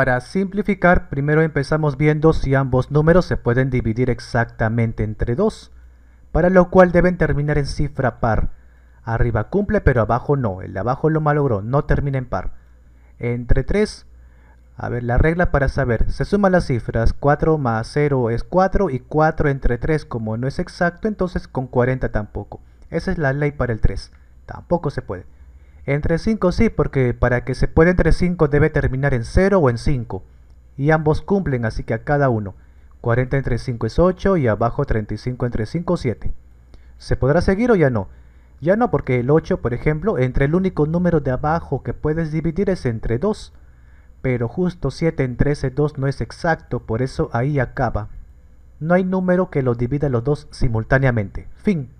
Para simplificar, primero empezamos viendo si ambos números se pueden dividir exactamente entre 2, para lo cual deben terminar en cifra par. Arriba cumple, pero abajo no, el de abajo lo malogró, no termina en par. Entre 3, a ver, la regla para saber, se suman las cifras, 4 más 0 es 4 y 4 entre 3 como no es exacto, entonces con 40 tampoco. Esa es la ley para el 3, tampoco se puede. Entre 5 sí, porque para que se pueda entre 5 debe terminar en 0 o en 5. Y ambos cumplen, así que a cada uno. 40 entre 5 es 8 y abajo 35 entre 5 es 7. ¿Se podrá seguir o ya no? Ya no, porque el 8, por ejemplo, entre el único número de abajo que puedes dividir es entre 2. Pero justo 7 entre ese 2 no es exacto, por eso ahí acaba. No hay número que lo divida los dos simultáneamente. Fin.